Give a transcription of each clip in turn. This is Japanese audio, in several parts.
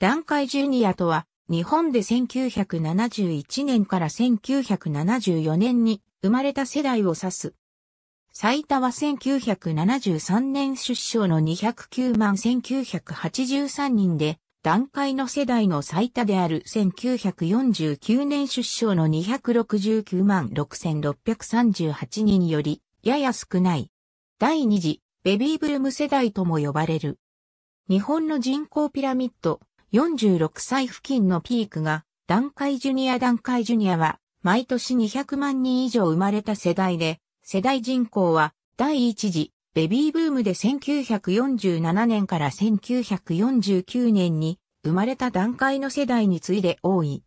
段階ジュニアとは、日本で1971年から1974年に生まれた世代を指す。最多は1973年出生の209万1983人で、段階の世代の最多である1949年出生の269万6638人より、やや少ない。第二次、ベビーブルーム世代とも呼ばれる。日本の人口ピラミッド、46歳付近のピークが、段階ジュニア段階ジュニアは、毎年200万人以上生まれた世代で、世代人口は、第一次、ベビーブームで1947年から1949年に、生まれた段階の世代に次いで多い。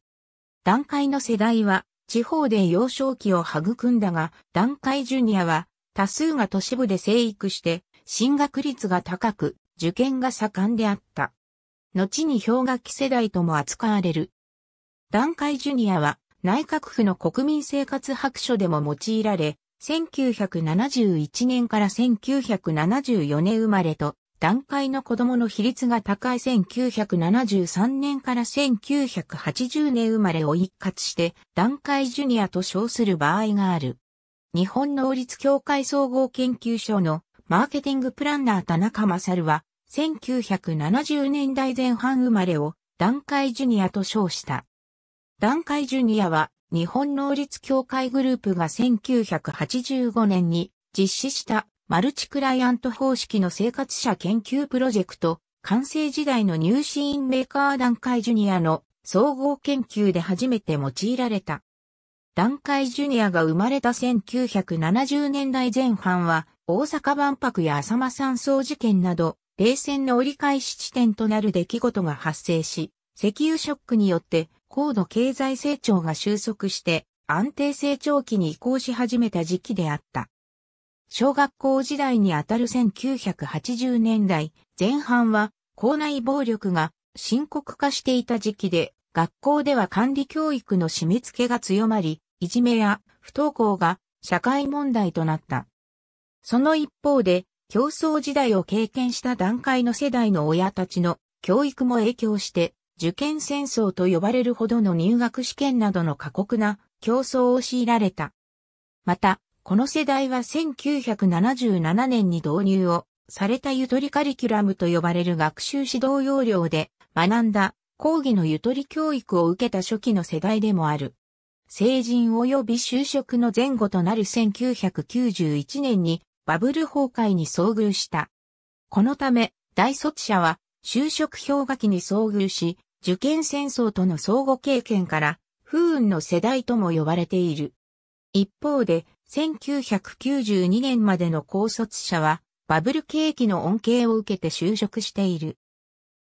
段階の世代は、地方で幼少期を育んだが、段階ジュニアは、多数が都市部で生育して、進学率が高く、受験が盛んであった。後に氷河期世代とも扱われる。段階ジュニアは内閣府の国民生活白書でも用いられ、1971年から1974年生まれと、段階の子供の比率が高い1973年から1980年生まれを一括して、段階ジュニアと称する場合がある。日本能率協会総合研究所のマーケティングプランナー田中勝は、1970年代前半生まれを段階ジュニアと称した。段階ジュニアは日本能率協会グループが1985年に実施したマルチクライアント方式の生活者研究プロジェクト、完成時代の入試員メーカー段階ジュニアの総合研究で初めて用いられた。段階ジュニアが生まれた1970年代前半は大阪万博や浅間山荘事件など冷戦の折り返し地点となる出来事が発生し、石油ショックによって高度経済成長が収束して安定成長期に移行し始めた時期であった。小学校時代にあたる1980年代前半は校内暴力が深刻化していた時期で学校では管理教育の締め付けが強まり、いじめや不登校が社会問題となった。その一方で競争時代を経験した段階の世代の親たちの教育も影響して、受験戦争と呼ばれるほどの入学試験などの過酷な競争を強いられた。また、この世代は1977年に導入をされたゆとりカリキュラムと呼ばれる学習指導要領で学んだ講義のゆとり教育を受けた初期の世代でもある。成人及び就職の前後となる1991年にバブル崩壊に遭遇した。このため、大卒者は、就職氷河期に遭遇し、受験戦争との相互経験から、不運の世代とも呼ばれている。一方で、1992年までの高卒者は、バブル景気の恩恵を受けて就職している。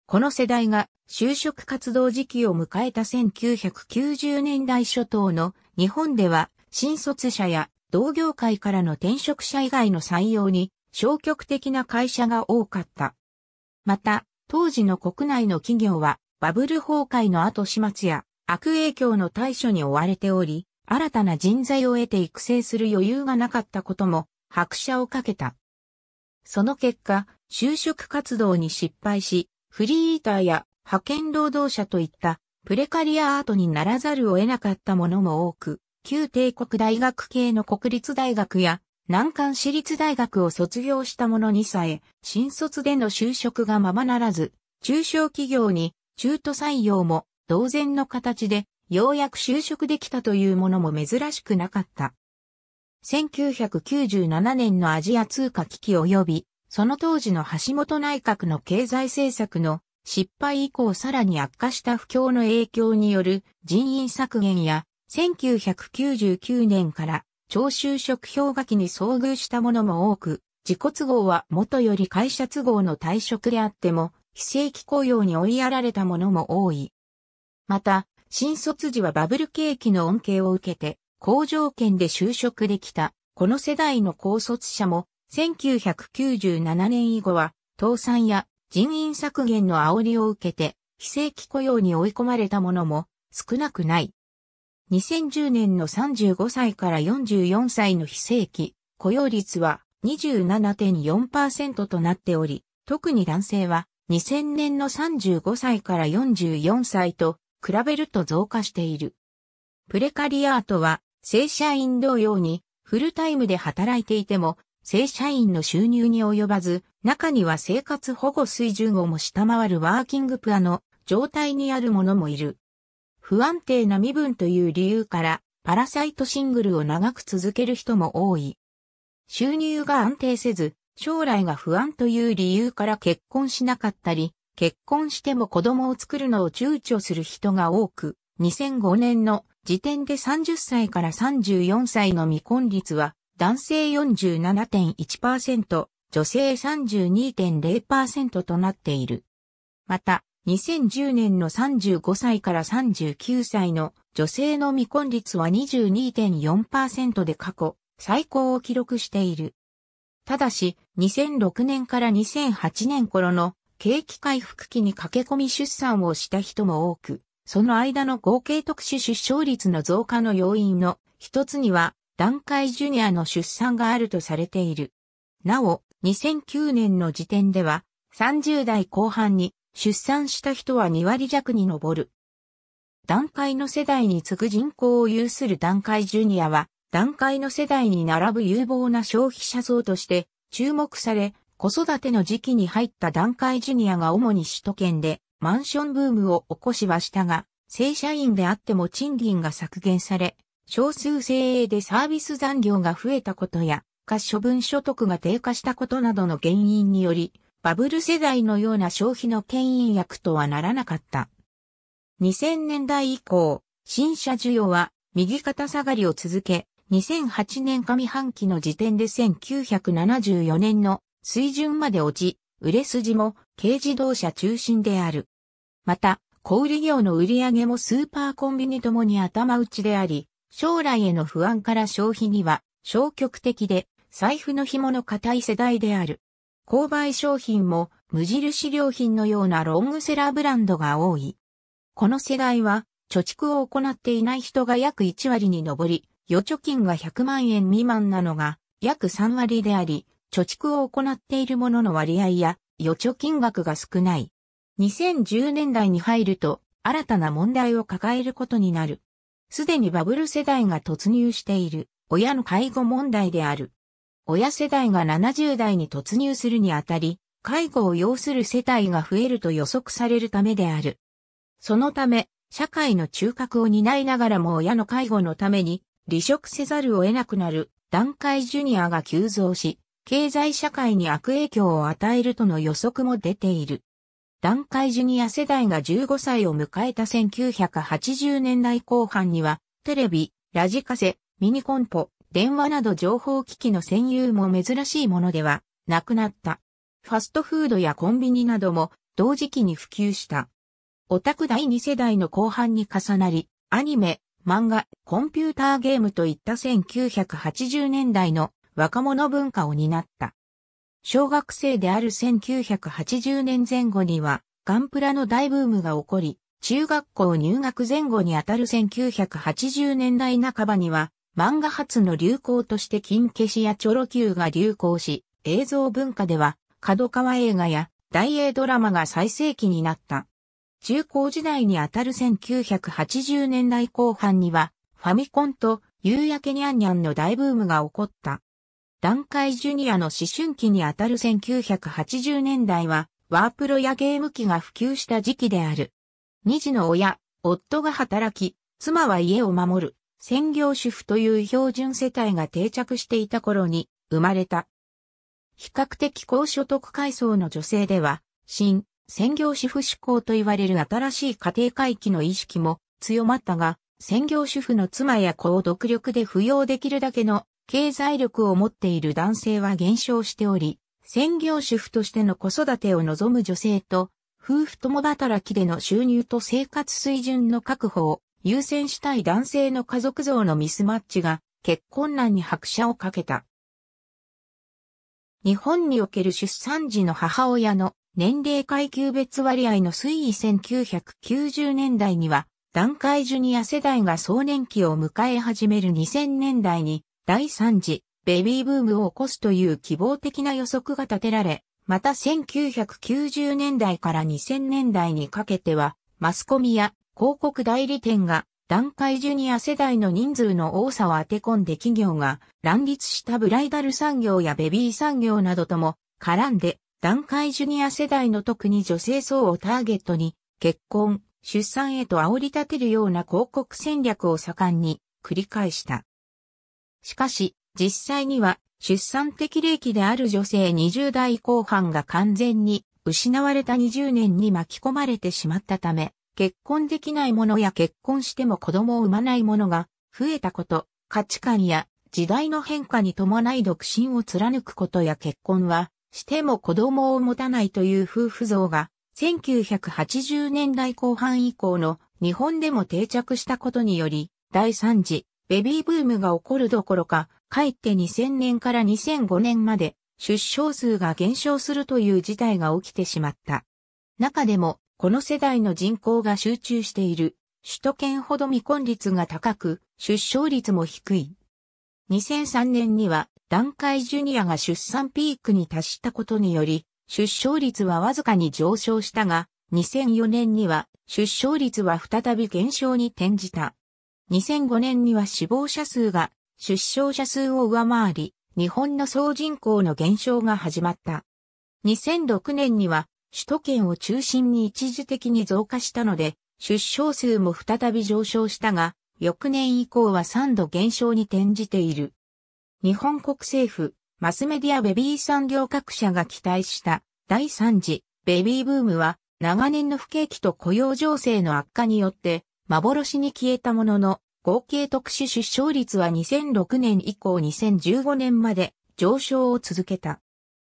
この世代が就職活動時期を迎えた1990年代初頭の日本では新卒者や同業界からの転職者以外の採用に消極的な会社が多かった。また、当時の国内の企業はバブル崩壊の後始末や悪影響の対処に追われており、新たな人材を得て育成する余裕がなかったことも拍車をかけた。その結果、就職活動に失敗し、フリーーターや派遣労働者といったプレカリアアートにならざるを得なかったものも多く、旧帝国大学系の国立大学や南関私立大学を卒業した者にさえ、新卒での就職がままならず、中小企業に中途採用も同然の形で、ようやく就職できたというものも珍しくなかった。1997年のアジア通貨危機及び、その当時の橋本内閣の経済政策の失敗以降さらに悪化した不況の影響による人員削減や1999年から徴収職氷河期に遭遇したものも多く、自己都合は元より会社都合の退職であっても、非正規雇用に追いやられたものも多い。また、新卒時はバブル景気の恩恵を受けて、好条件で就職できた、この世代の高卒者も、1997年以後は、倒産や人員削減の煽りを受けて、非正規雇用に追い込まれた者も少なくない。2010年の35歳から44歳の非正規、雇用率は27.4%となっており、特に男性は2000年の35歳から44歳と比べると増加している。プレカリアートは正社員同様にフルタイムで働いていても正社員の収入に及ばず、中には生活保護水準をも下回るワーキングプアの状態にあるものもいる。不安定な身分という理由から、パラサイトシングルを長く続ける人も多い。収入が安定せず、将来が不安という理由から結婚しなかったり、結婚しても子供を作るのを躊躇する人が多く、2005年の時点で30歳から34歳の未婚率は、男性47.1%、女性32.0%となっている。また、2010年の35歳から39歳の女性の未婚率は22.4%で過去最高を記録している。ただし、2006年から2008年頃の景気回復期に駆け込み出産をした人も多く、その間の合計特殊出生率の増加の要因の一つには、段階ジュニアの出産があるとされている。なお、2009年の時点では、30代後半に出産した人は2割弱に上る。段階の世代に次ぐ人口を有する段階ジュニアは、段階の世代に並ぶ有望な消費者層として注目され、子育ての時期に入った段階ジュニアが主に首都圏でマンションブームを起こしはしたが、正社員であっても賃金が削減され、少数精鋭でサービス残業が増えたことや、可処分所得が低下したことなどの原因により、バブル世代のような消費の牽引役とはならなかった。2000年代以降、新車需要は右肩下がりを続け、2008年上半期の時点で1974年の水準まで落ち、売れ筋も軽自動車中心である。また、小売業の売り上げもスーパーコンビニともに頭打ちであり、将来への不安から消費には消極的で、財布の紐の固い世代である。購買商品も無印良品のようなロングセラーブランドが多い。この世代は、貯蓄を行っていない人が約1割に上り、預貯金が100万円未満なのが約3割であり、貯蓄を行っているものの割合や預貯金額が少ない。2010年代に入ると新たな問題を抱えることになる。すでにバブル世代が突入している親の介護問題である。親世代が70代に突入するにあたり、介護を要する世帯が増えると予測されるためである。そのため、社会の中核を担いながらも親の介護のために離職せざるを得なくなる段階ジュニアが急増し、経済社会に悪影響を与えるとの予測も出ている。段階ジュニア世代が15歳を迎えた1980年代後半には、テレビ、ラジカセ、ミニコンポ、電話など情報機器の占有も珍しいものではなくなった。ファストフードやコンビニなども同時期に普及した。オタク第2世代の後半に重なり、アニメ、漫画、コンピューターゲームといった1980年代の若者文化を担った。小学生である1980年前後には、ガンプラの大ブームが起こり、中学校入学前後にあたる1980年代半ばには、漫画初の流行として金消しやチョロ Q が流行し、映像文化では、角川映画や大英ドラマが最盛期になった。中高時代にあたる1980年代後半には、ファミコンと夕焼けにゃんにゃんの大ブームが起こった。段階ジュニアの思春期にあたる1980年代は、ワープロやゲーム機が普及した時期である。二児の親、夫が働き、妻は家を守る。専業主婦という標準世帯が定着していた頃に生まれた。比較的高所得階層の女性では、新、専業主婦志向と言われる新しい家庭回帰の意識も強まったが、専業主婦の妻や子を独力で扶養できるだけの経済力を持っている男性は減少しており、専業主婦としての子育てを望む女性と、夫婦共働きでの収入と生活水準の確保を優先したい男性の家族像のミスマッチが結婚難に拍車をかけた。日本における出産時の母親の年齢階級別割合の推移1990年代には、段階ジュニア世代が壮年期を迎え始める2000年代に、第3次ベビーブームを起こすという希望的な予測が立てられ、また1990年代から2000年代にかけては、マスコミや広告代理店が段階ジュニア世代の人数の多さを当て込んで企業が乱立したブライダル産業やベビー産業などとも絡んで段階ジュニア世代の特に女性層をターゲットに結婚、出産へと煽り立てるような広告戦略を盛んに繰り返した。しかし実際には出産適齢期である女性20代後半が完全に失われた20年に巻き込まれてしまったため、結婚できない者や結婚しても子供を産まない者が増えたこと、価値観や時代の変化に伴い独身を貫くことや結婚は、しても子供を持たないという夫婦像が、1980年代後半以降の日本でも定着したことにより、第3次ベビーブームが起こるどころか、かえって2000年から2005年まで出生数が減少するという事態が起きてしまった。中でもこの世代の人口が集中している。首都圏ほど未婚率が高く、出生率も低い。2003年には、段階ジュニアが出産ピークに達したことにより、出生率はわずかに上昇したが、2004年には出生率は再び減少に転じた。2005年には死亡者数が出生者数を上回り、日本の総人口の減少が始まった。2006年には首都圏を中心に一時的に増加したので、出生数も再び上昇したが、翌年以降は3度減少に転じている。日本国政府、マスメディアベビー産業各社が期待した第3次ベビーブームは長年の不景気と雇用情勢の悪化によって幻に消えたものの合計特殊出生率は2006年以降2015年まで上昇を続けた。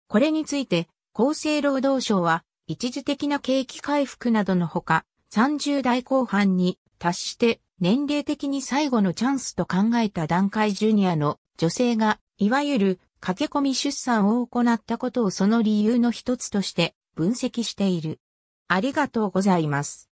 これについて厚生労働省は、一時的な景気回復などのほか、30代後半に達して年齢的に最後のチャンスと考えた段階ジュニアの女性が、いわゆる駆け込み出産を行ったことをその理由の一つとして分析している。ありがとうございます。